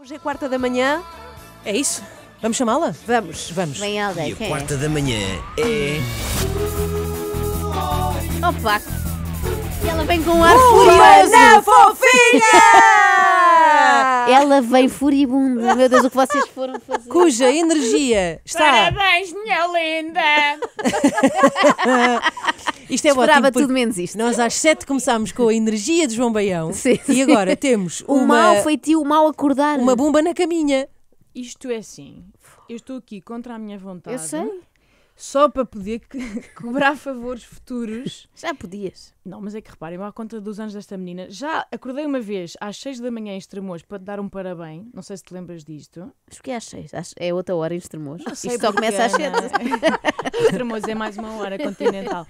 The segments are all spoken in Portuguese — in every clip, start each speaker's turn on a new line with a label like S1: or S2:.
S1: Hoje é quarta da manhã. É isso? Vamos chamá-la? Vamos. Vamos. Vem ela, E a é? quarta da manhã é. Opa!
S2: E ela vem com um ar furioso. fofinha! Ah. Ela vem furibunda. Meu Deus, o que vocês foram fazer? Cuja energia está. Parabéns, minha
S1: linda! Isto é Esperava ótimo, tudo menos isto. Nós às sete começámos com a energia de João Baião sim, sim. e agora temos uma, o mal
S2: feitiço o mal acordar. Uma
S1: bomba na caminha.
S3: Isto é assim. Eu estou aqui contra a minha vontade. Eu sei só para poder cobrar favores futuros. Já podias. Não, mas é que reparem, à conta dos anos desta menina, já acordei uma vez às 6 da manhã em Estremoz para te dar um parabéns.
S2: Não sei se te lembras disto. Acho que é às 6. É outra hora em Estremoz. Isto só começa às 7. É? Estremoz é mais uma hora continental.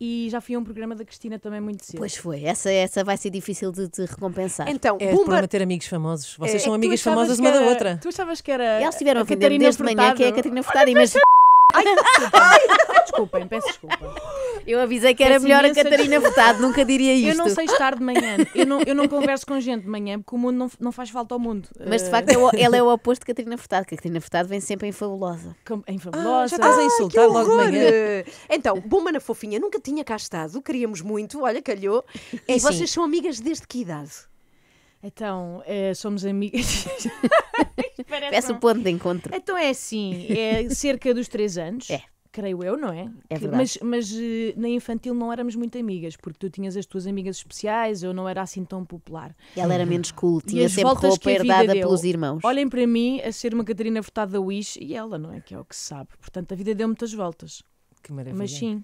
S3: e já fui a um programa da Cristina também muito
S2: cedo. Pois foi, essa, essa vai ser difícil de te recompensar. Então, é Bumba... problema ter amigos famosos. Vocês é, são amigas famosas uma era, da outra. Tu achavas que era. elas tiveram a, vender desde manhã que é a Catarina Furtado,
S1: Ai, desculpem, desculpem, peço desculpa.
S2: Eu avisei que era Peço melhor a Catarina votar, nunca diria isto. Eu não sei
S3: estar de manhã, eu não, eu não converso com gente de manhã porque o mundo não, não faz falta ao mundo.
S2: Mas de eh, facto é ela é o oposto de Catarina Furtado, que a Catarina Furtado vem sempre em fabulosa. Com- Em Ah, já fabulosa. estás
S3: a insultar logo de manhã. Então, Bomba
S2: na Fofinha nunca tinha cá estado, queríamos muito, olha,
S3: calhou. É e Sim. vocês são amigas desde que idade? Então, eh, somos amigas. Peço um ponto de encontro. Então é assim, é cerca dos 3 anos. É. Creio eu, não é? É verdade. Mas, mas eh, na infantil não éramos muito amigas, porque tu tinhas as tuas amigas especiais, eu não era assim tão popular. ela era uhum. menos
S2: cool, tinha sempre roupa herdada pelos irmãos.
S3: Olhem para mim a ser uma Catarina votada Wish e ela, não é? Que é o que se sabe. Portanto, a vida
S2: deu muitas voltas.
S1: Que maravilha. Mas sim.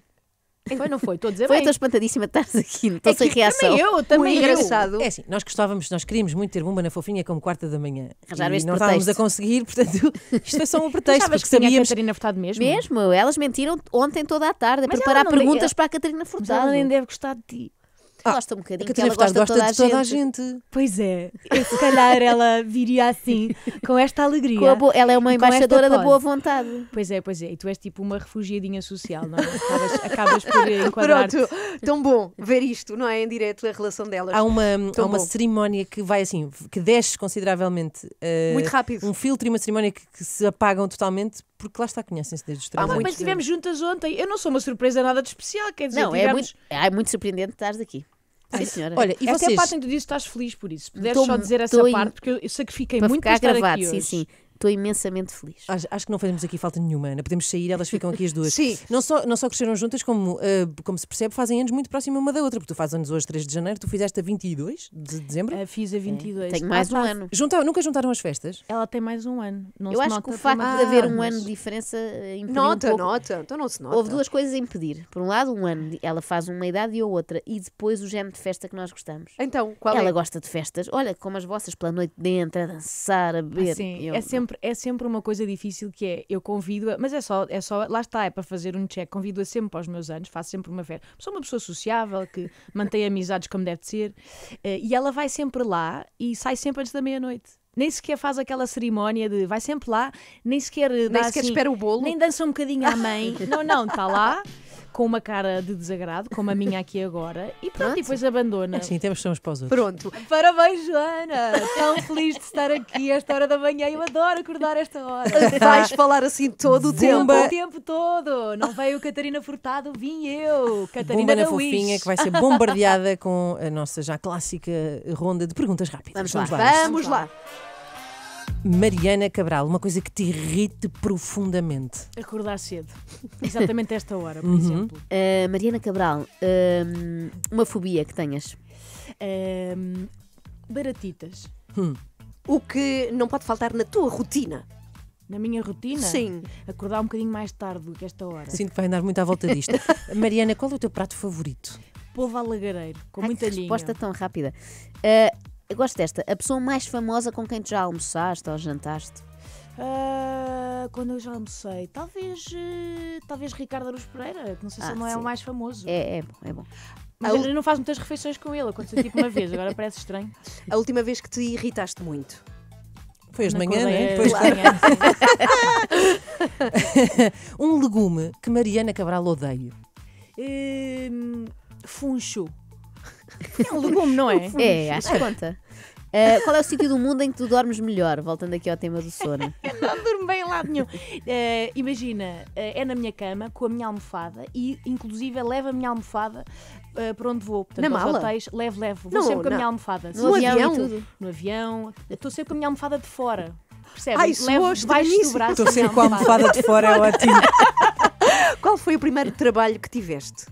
S2: Foi, não foi? Estou a dizer foi, bem. Estou espantadíssima de estares aqui,
S1: estou é sem reação. Também eu, também eu. engraçado. É assim, nós gostávamos, nós queríamos muito ter Bumba na Fofinha como quarta da manhã. Arranjaram este não pretexto. estávamos a conseguir, portanto, isto é só um pretexto. Achavas que sabíamos... tinha a Catarina Furtado mesmo? Mesmo,
S2: elas mentiram ontem toda a tarde a Mas preparar perguntas deve... para a Catarina Furtado. Mas ela nem deve gostar de ti. Ah, gosta um bocadinho, porque é ela gosta, gosta toda de toda a gente. gente. Pois
S3: é, se calhar ela viria assim, com esta alegria. Com bo... Ela é uma embaixadora da boa vontade. Pois é, pois é, e tu és tipo
S1: uma refugiadinha social, não é? Acabas, acabas por enquadrar Pronto, tão bom ver isto, não é? Em direto a relação delas. Há uma, há uma cerimónia que vai assim, que desce consideravelmente. Uh, Muito rápido. Um filtro e uma cerimónia que, que se apagam totalmente porque lá está, conhecem-se desde os três anos. Ah, mas estivemos
S3: juntas ontem. Eu não sou uma surpresa nada de especial, quer dizer, não, é tivemos...
S1: é, muito, é muito surpreendente estares aqui. Sim, senhora. Olha, e vocês... Até a parte em
S3: que tu dizes que estás feliz por isso. Se puderes só dizer essa parte, porque eu sacrifiquei
S2: para muito para estar gravado, aqui sim, sim.
S1: Estou imensamente feliz. Acho, acho, que não fazemos aqui falta nenhuma, Ana. Podemos sair, elas ficam aqui as duas. Sim. Não só, não só cresceram juntas, como, uh, como se percebe, fazem anos muito próximos uma da outra. Porque tu fazes anos hoje, 3 de janeiro, tu fizeste a 22 de dezembro? Uh,
S3: fiz a 22. É. Tenho mais ah, um tá. ano.
S1: Juntaram, nunca juntaram as festas? Ela
S2: tem mais um ano.
S1: Não Eu acho que o facto de haver um ano de
S2: diferença eh, impediu Nota, um nota. Então não se nota. Houve duas coisas a impedir. Por um lado, um ano. Ela faz uma idade e a outra. E depois o género de festa que nós gostamos. Então, qual ela é? Ela gosta de festas. Olha, como as vossas, pela noite dentro, a dançar, a beber. Ah, sim, Eu, é sempre
S3: sempre, é sempre uma coisa difícil que é, eu convido-a, mas é só, é só, lá está, é para fazer um check, convido-a sempre para os meus anos, faço sempre uma festa. Sou uma pessoa sociável, que mantém amizades como deve ser, eh, e ela vai sempre lá e sai sempre antes da meia-noite nem sequer faz aquela cerimónia de vai sempre lá, nem sequer, eh, nem sequer assim, espera o bolo, nem dança um bocadinho à mãe, não, não, está lá com uma cara de desagrado, como a minha aqui agora, e pronto,
S1: e depois abandona. Sim, temos sons para os outros. Pronto.
S3: Parabéns, Joana! Tão feliz de estar aqui a esta hora da manhã. Eu adoro acordar a esta hora. Vais
S1: falar assim todo o tempo. O
S3: tempo todo. Não veio Catarina Furtado, vim eu. Catarina Bomba fofinha que vai ser bombardeada
S1: com a nossa já clássica ronda de perguntas rápidas. Vamos, lá. Vamos lá. Mariana Cabral, uma coisa que te irrite profundamente.
S2: Acordar cedo. Exatamente esta hora, por uhum. exemplo. Uh, Mariana
S1: Cabral, uh, uma fobia
S2: que tenhas?
S3: Uh, baratitas. Hum. O que não pode faltar na tua rotina? Na minha rotina? Sim. Acordar um bocadinho mais tarde do que esta hora. Sinto
S1: que vai andar muito à volta disto. Mariana, qual é o teu prato favorito?
S3: Povo alagareiro,
S2: com Ai, muita linha. resposta tão rápida. Uh, eu gosto desta. A pessoa mais famosa com quem tu já almoçaste ou jantaste?
S3: Ah, quando eu já almocei, talvez, eh, talvez Ricardo Aruz Pereira, que não sei se Ah, ele não é o mais famoso. É, é
S2: bom, é bom. Mas eu não faço
S3: muitas refeições com ele, aconteceu tipo uma vez, agora parece estranho. A última vez que te irritaste muito.
S1: Foi hoje de manhã, não é? Depois- um legume que Mariana Cabral odeia.
S3: Hum, funcho.
S1: É um legume, não é? É, acho que conta. Uh, qual é o sítio do mundo em que tu dormes
S2: melhor? Voltando aqui ao tema do sono. Eu
S3: não durmo bem em lado nenhum. Uh, imagina, uh, é na minha cama, com a minha almofada e, inclusive, leva a minha almofada uh, para onde vou. Portanto, na mala? hotéis, levo, levo. Vou não, sempre com a minha almofada. No, no avião, avião tudo. No avião. Estou sempre com a minha almofada de fora. Percebes? Ai, do braço. Estou sempre com a almofada de fora, é ótimo. qual foi o primeiro trabalho que tiveste?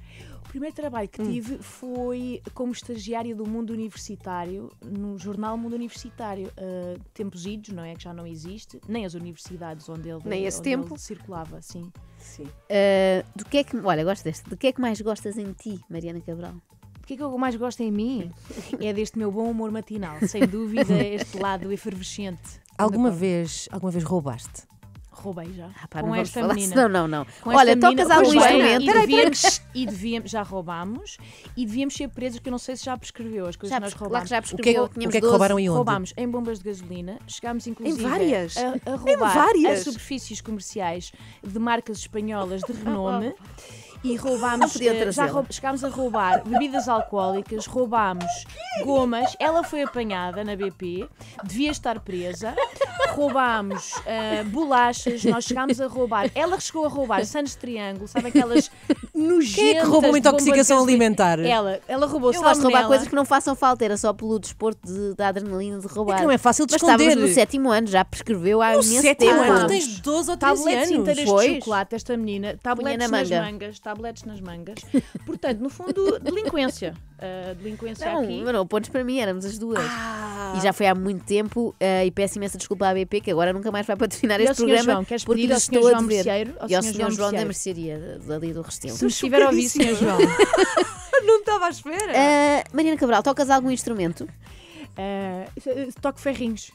S3: O primeiro trabalho que hum. tive foi como estagiária do mundo universitário, no jornal Mundo Universitário, uh, Tempos Idos, não é? Que já não existe, nem as universidades onde ele, nem esse tempo. circulava, sim. sim.
S2: Uh, do que é que, olha, gosto deste, do que é que mais gostas em ti, Mariana Cabral? O que é que é eu mais gosto em mim? É deste meu bom humor matinal, sem dúvida, este lado efervescente.
S1: Alguma vez, alguma vez roubaste?
S2: roubei já. Ah, com esta falar, menina. Não, não,
S1: não. Com Olha, tocas algum instrumento. E
S2: devíamos,
S3: e devíamos, já roubámos e devíamos ser presos, que eu não sei se já prescreveu as coisas já, que nós roubámos. Lá, o que, é, o que, é que é roubaram e onde? Roubámos em bombas de gasolina, chegámos inclusive em várias. A, a roubar em várias. as superfícies comerciais de marcas espanholas de renome e roubámos. Eh, já roub, chegámos a roubar bebidas alcoólicas, roubámos gomas. Ela foi apanhada na BP, devia estar presa. Roubámos uh, eh, bolachas, nós chegámos a roubar. Ela chegou a roubar
S2: sandes triângulo, sabe aquelas nojentas. Quem é que roubou uma intoxicação alimentar? Ela, ela roubou. Eu gosto de roubar coisas que não façam falta, era só pelo desporto de, da adrenalina de roubar. É que não é fácil de Mas esconder. estávamos no sétimo ano, já prescreveu há imenso tempo. No sétimo ano, tens 12 ou 13 tabletes anos. inteiras de chocolate, esta menina, tabletes na nas mangas,
S3: tabletes nas mangas.
S2: Portanto, no fundo, delinquência.
S3: Uh, delinquência não, aqui. Não,
S2: pontos para mim, éramos as duas.
S3: Ah. E já foi
S2: há muito tempo, uh, e peço imensa desculpa à BP, que agora nunca mais vai patrocinar este programa, João, porque estou João a E ao Sr. João, João da Mercearia, ali do Restelo me estiver a ouvir, Sr. João. Não estava à espera. Uh, ah, Marina Cabral, tocas algum instrumento?
S3: Uh, toco ferrinhos.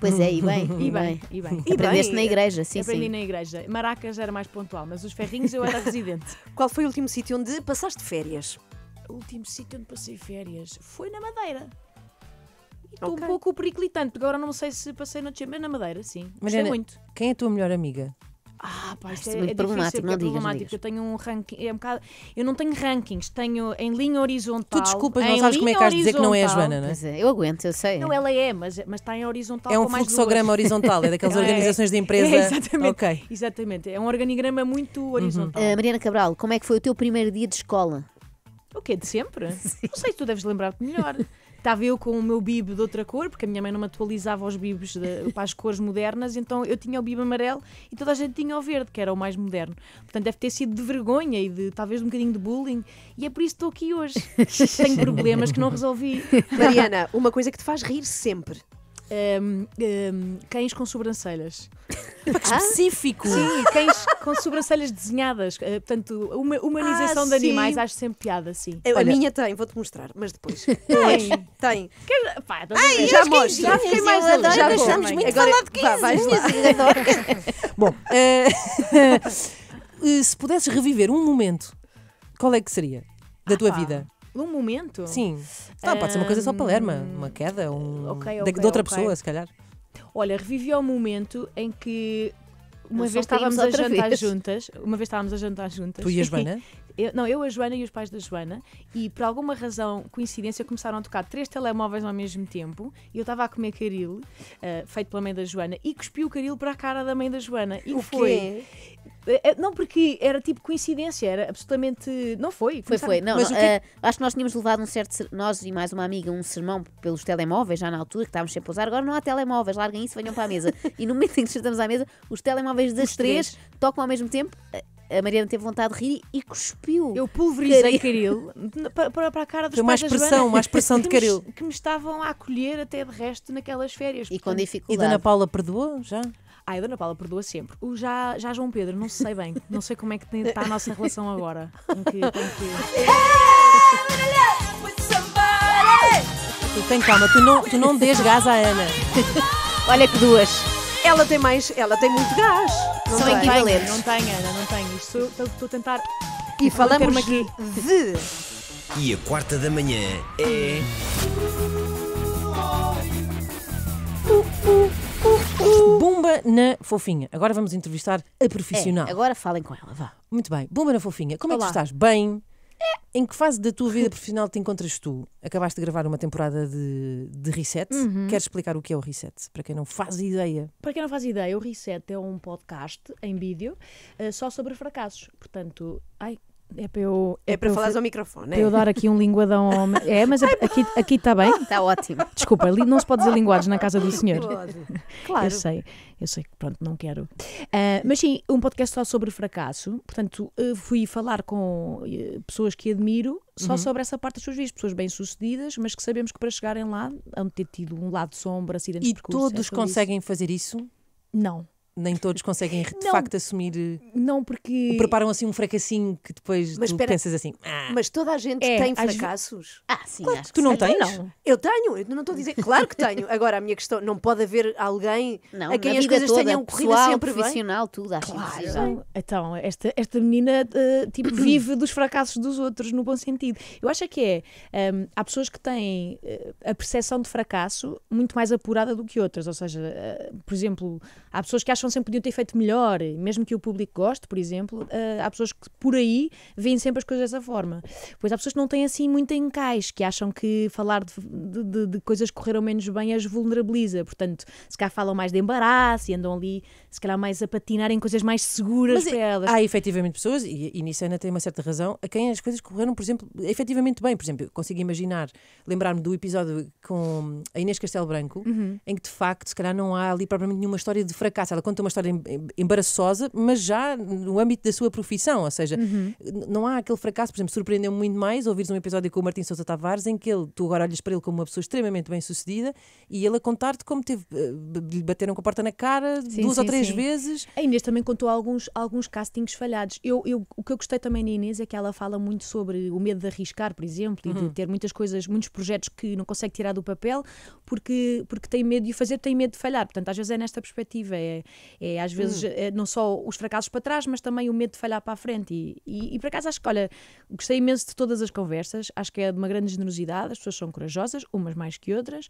S2: Pois é, e bem, e bem, e bem. E Aprendeste bem, na igreja, sim, aprendi sim. na
S3: igreja. Maracas era mais pontual, mas os ferrinhos eu era residente. Qual foi o último sítio onde passaste férias? O último sítio onde passei férias foi na Madeira. Estou okay. um pouco periclitante, porque agora não sei se passei no Tchê, mas na Madeira, sim. Mariana, Gostei muito.
S1: Quem é a tua melhor amiga?
S3: Ah, pá, isto é, é, é, muito é problemático, não é digas, problemático. Digas. Eu tenho um ranking, é um bocado, eu não tenho rankings, tenho em linha horizontal. Tu desculpas,
S2: não sabes como é que vais dizer que não é a Joana, não é? Pois é, eu aguento, eu sei. Não,
S3: ela é, mas, mas está em horizontal. É um fluxograma horizontal, é daquelas é? organizações de é,
S2: empresa. É, exatamente, okay.
S3: exatamente, é um organigrama muito uhum.
S2: horizontal. Uhum. Uh, Mariana Cabral, como é que foi o teu primeiro dia de escola?
S3: O quê? De sempre? Sim. Não sei, tu deves lembrar-te melhor estava eu com o meu bib de outra cor, porque a minha mãe não me atualizava os bibs para as cores modernas, então eu tinha o bib amarelo e toda a gente tinha o verde, que era o mais moderno. Portanto, deve ter sido de vergonha e de talvez um bocadinho de bullying, e é por isso que estou aqui hoje.
S1: Tenho problemas
S3: que não resolvi. Mariana, uma coisa que te faz rir sempre. Um, um, cães com sobrancelhas. Ah? Específico! Sim, cães com sobrancelhas desenhadas. Uh, portanto, uma humanização ah, de animais acho sempre piada, sim. Eu, Olha, a minha tem, vou-te mostrar,
S2: mas depois. tem, tem. Quer, pá, então Ai, já mostro. Já fiquei mais adoro, já deixamos muito Agora, falar de cães. vais lá.
S1: Bom, uh, se pudesses reviver um momento, qual é que seria da ah, tua pá. vida?
S3: Num momento? Sim. Ah, pode ser uma coisa só palerma,
S1: uma hum. queda, um... okay, okay, de, de, outra okay. pessoa, se calhar.
S3: Olha, revivi ao momento em que uma vez estávamos a jantar vez. juntas. Uma vez estávamos a jantar juntas. Tu e a Joana? eu, não, eu, a Joana e os pais da Joana. E por alguma razão, coincidência, começaram a tocar três telemóveis ao mesmo tempo. E eu estava a comer caril, uh, feito pela mãe da Joana, e cuspi o caril para a cara da mãe da Joana. E o foi. Quê? É, é, não, porque era tipo coincidência, era absolutamente.
S2: Não foi. Foi, foi. Não, não que... uh, acho que nós tínhamos levado um certo. Nós e mais uma amiga, um sermão pelos telemóveis, já na altura, que estávamos sempre a usar. Agora não há telemóveis, larguem isso, venham para a mesa. e no momento em que estamos à mesa, os telemóveis das os três, três tocam ao mesmo tempo eh, a Mariana teve vontade de rir e cuspiu. Eu pulverizei caril, para, para a cara dos Foi uma expressão, uma expressão de caril. Que
S3: me, que me estavam a acolher até de resto naquelas férias. E com dificuldade. E Dona
S1: Paula perdoou já?
S3: Ah, a Dona Paula perdoa sempre. O já, já João Pedro, não sei bem. Não sei como
S1: é que está a nossa relação agora. Com que, em que... Tu tem calma, tu não, tu não dês gás à Ana. Olha que duas. Ela tem mais, ela tem muito gás. Não são equivalentes. Não tenho, Ana, não
S3: tenho. Isto estou a tentar. E falamos aqui de.
S1: E a quarta da manhã é. bumba na fofinha. Agora vamos entrevistar a profissional. É, agora falem com ela, vá. Muito bem. bumba na fofinha. Como é que tu estás? Bem? Em que fase da tua vida profissional te encontras tu? Acabaste de gravar uma temporada de, de Reset. Uhum. Queres explicar o que é o Reset? Para quem não faz ideia.
S3: Para quem não faz ideia, o Reset é um podcast em vídeo uh, só sobre fracassos. Portanto, ai, é para eu. É, é para, para falar ao microfone. Para é? eu dar aqui um linguadão ao. É, mas aqui, aqui está bem. Está ótimo. Desculpa, não se pode dizer linguados na casa do senhor. Claro. Eu sei, eu sei que pronto, não quero. Uh, mas sim, um podcast só sobre fracasso. Portanto, eh, fui falar com eh, pessoas que admiro só uhum. sobre essa parte das suas vidas, pessoas bem-sucedidas, mas que sabemos que para chegarem lá hão de ter tido um lado sombra, acidentes de percurso. E todos é conseguem isso. fazer isso? Não
S1: nem todos conseguem de não, facto assumir.
S3: Eh, não, porque. Preparam
S1: assim um fracassinho que depois mas tu pensas assim. Ah, mas
S2: toda a gente é, tem fracassos. Ah, sim. Claro,
S1: tu não então tens? Não.
S2: Eu tenho, eu não estou a dizer. Claro que tenho. Agora, a minha questão, não pode haver alguém não, a quem as coisas toda, tenham corrido pessoal, sempre profissional,
S3: bem? tudo, acho claro. Então, esta, esta menina uh, tipo, vive dos fracassos dos outros, no bom sentido. Eu acho é que é. Um, ehm, há pessoas que têm uh, a percepção de fracasso muito mais apurada do que outras. Ou seja, uh, por exemplo, há pessoas que acham acham sempre podiam ter feito melhor, mesmo que o público goste, por exemplo, uh, há pessoas que por aí veem sempre as coisas dessa forma. Pois há pessoas que não têm assim muito encaixe, que acham que falar de, de, de coisas que correram menos bem as vulnerabiliza, portanto, se calhar falam mais de embaraço e andam ali, se calhar mais a patinarem coisas
S1: mais seguras Mas para é, elas. Há efetivamente pessoas, e, e nisso Ana tem uma certa razão, a quem as coisas correram, por exemplo, efetivamente bem. Por exemplo, consigo imaginar, lembrar-me do episódio com a Inês Castelo Branco, uhum. em que de facto, se calhar não há ali propriamente nenhuma história de fracasso. Ela conta uma história embaraçosa, mas já no âmbito da sua profissão, ou seja, uhum. não há aquele fracasso. Por exemplo, surpreendeu-me muito mais ouvires um episódio com o Martin Sousa Tavares em que ele, tu agora olhas para ele como uma pessoa extremamente bem sucedida e ele a contar-te como teve, eh, lhe bateram com a porta na cara sim, duas sim, ou três sim.
S3: vezes. A Inês também contou alguns, alguns castings falhados. Eu, eu, o que eu gostei também da Inês é que ela fala muito sobre o medo de arriscar, por exemplo, uhum. e de uhum. ter muitas coisas, muitos projetos que não consegue tirar do papel porque, porque tem medo de o fazer, tem medo de falhar. Portanto, às vezes é nesta perspectiva. É, é, às vezes, hum. É, não só os fracassos para trás, mas também o medo de falhar para a frente. E, e, e por acaso, acho que, olha, gostei imenso de todas as conversas, acho que é de uma grande generosidade, as pessoas são corajosas, umas mais que outras,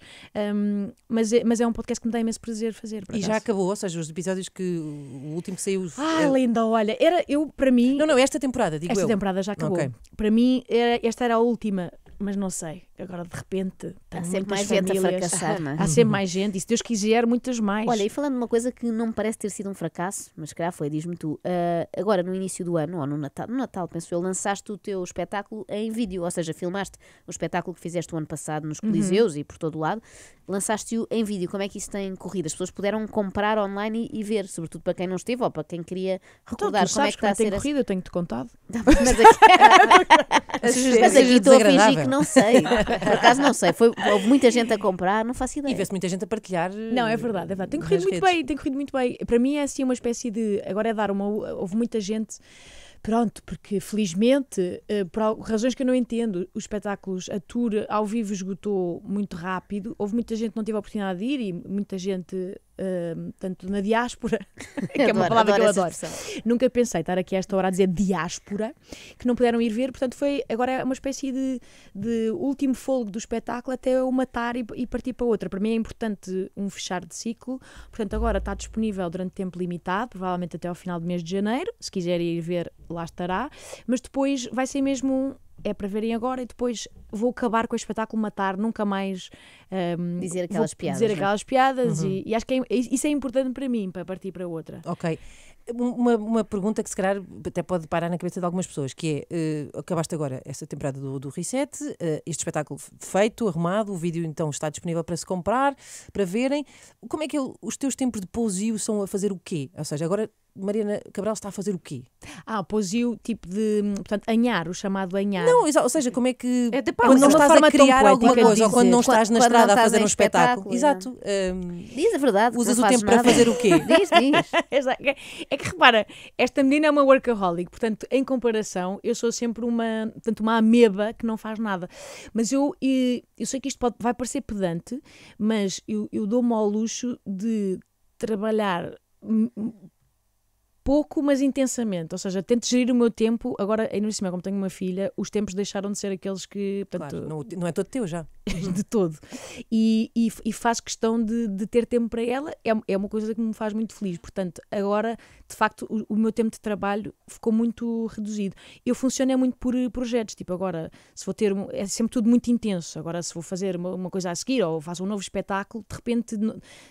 S3: um, mas, é, mas é um podcast que me dá imenso prazer fazer. E já acabou,
S1: ou seja, os episódios que o último que saiu. Ah, é...
S3: linda, olha, era eu, para mim. Não, não, esta temporada, digo esta eu. Esta temporada já acabou. Okay. Para mim, era, esta era a última, mas não sei. Agora, de repente, há sempre mais gente a fracassar. É? Há sempre mais gente, e se Deus quiser, muitas mais. Olha, e
S2: falando de uma coisa que não me parece ter sido um fracasso, mas já foi, diz-me tu, uh, agora no início do ano, ou no Natal, no Natal, penso eu, lançaste o teu espetáculo em vídeo, ou seja, filmaste o espetáculo que fizeste o ano passado nos uhum. Coliseus uhum. e por todo o lado, lançaste-o em vídeo. Como é que isso tem corrido? As pessoas puderam comprar online e, e ver, sobretudo para quem não esteve ou para quem queria então, recordar então, como é que é está a ser. Tem corrido, eu tenho-te contado. Tá mas é aqui estou a fingir que não sei. Por acaso não sei, foi, houve muita gente a comprar, não faço ideia. E vê-se muita gente a partilhar. Eh, não, é verdade, é verdade. Tem corrido muito redes.
S3: bem, tem corrido muito bem. Para mim é assim uma espécie de. Agora é dar uma. Houve muita gente. Pronto, porque felizmente, eh, por razões que eu não entendo, os espetáculos, a tour ao vivo esgotou muito rápido. Houve muita gente que não teve a oportunidade de ir e muita gente tanto na diáspora, que é uma palavra adoro que eu adoro. Nunca pensei estar aqui a esta hora a dizer diáspora, que não puderam ir ver, portanto foi agora é uma espécie de, de, último folgo do espetáculo até eu matar e, e, partir para outra. Para mim é importante um fechar de ciclo, portanto agora está disponível durante tempo limitado, provavelmente até ao final do mês de janeiro, se quiserem ir ver lá estará, mas depois vai ser mesmo um é para verem agora e depois vou acabar com o espetáculo, matar, nunca mais um, ehm, dizer aquelas piadas. Dizer é? aquelas piadas e, uhum. e, acho que é, isso é importante para mim, para partir para outra.
S1: Ok. Uma, uma pergunta que se calhar até pode parar na cabeça de algumas pessoas, que é, uh, acabaste agora essa temporada do, do Reset, uh, este espetáculo feito, arrumado, o vídeo então está disponível para se comprar, para verem. Como é que é, os teus tempos de pousio são a fazer o quê? Ou seja, agora Mariana Cabral está a fazer o quê? Ah,
S3: posio tipo de, portanto, anhar, o chamado anhar. Não,
S1: ou seja, como é que é, de, pá, quando não é estás a
S3: criar alguma coisa, dizer, ou quando não estás quando, na quando estrada a fazer um espetáculo. espetáculo Exato.
S2: Um, né? eh, diz a é verdade. Usas
S3: o tempo nada. para fazer o quê? Diz, diz. É que repara, esta menina é uma workaholic, portanto, em comparação, eu sou sempre uma, portanto, uma ameba que não faz nada. Mas eu, eu sei que isto pode, vai parecer pedante, mas eu, eu dou-me ao luxo de trabalhar pouco, mas intensamente. Ou seja, tento gerir o meu tempo. Agora, ainda por cima, como tenho uma filha, os tempos deixaram de ser aqueles que. Portanto, claro, não, não é todo teu já. de todo. E, e, e faz questão de, de, ter tempo para ela, é, é uma coisa que me faz muito feliz. Portanto, agora, de facto, o, o meu tempo de trabalho ficou muito reduzido. Eu funciono é muito por eh, projetos, tipo, agora, se vou ter. É sempre tudo muito intenso. Agora, se vou fazer uma, uma coisa a seguir ou faço um novo espetáculo, de repente,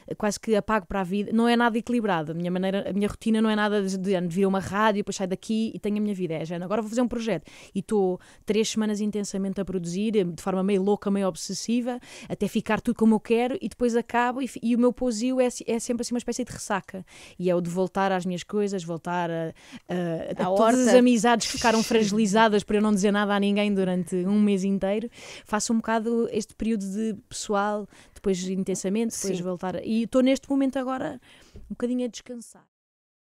S3: eh, quase que apago para a vida. Não é nada equilibrado. A minha maneira, a minha rotina não é nada de, de, vir a uma rádio, depois saio daqui e tenho a minha vida. É, agora vou fazer um projeto e estou três semanas intensamente a produzir, eh, de forma meio louca, meio obsessiva obsessiva até ficar tudo como eu quero e depois acabo e, e o meu posio é, é, sempre assim uma espécie de ressaca e é o de voltar às minhas coisas, voltar a, a, a, a todas as amizades que ficaram fragilizadas para eu não dizer nada a ninguém durante um mês inteiro. Faço um bocado este período de pessoal, depois intensamente, depois Sim. voltar. E estou neste momento agora um bocadinho a descansar.